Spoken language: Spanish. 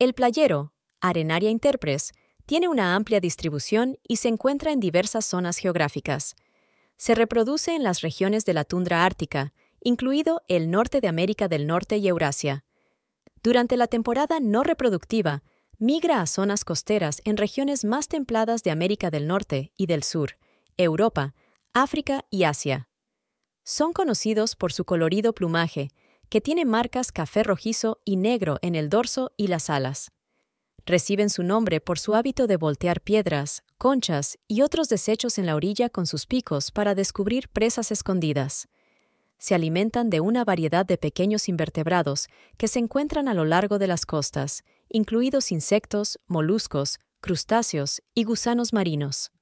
El playero, Arenaria interpres, tiene una amplia distribución y se encuentra en diversas zonas geográficas. Se reproduce en las regiones de la tundra ártica, incluido el norte de América del Norte y Eurasia. Durante la temporada no reproductiva, migra a zonas costeras en regiones más templadas de América del Norte y del Sur, Europa, África y Asia. Son conocidos por su colorido plumaje, que tiene marcas café rojizo y negro en el dorso y las alas. Reciben su nombre por su hábito de voltear piedras, conchas y otros desechos en la orilla con sus picos para descubrir presas escondidas. Se alimentan de una variedad de pequeños invertebrados que se encuentran a lo largo de las costas, incluidos insectos, moluscos, crustáceos y gusanos marinos.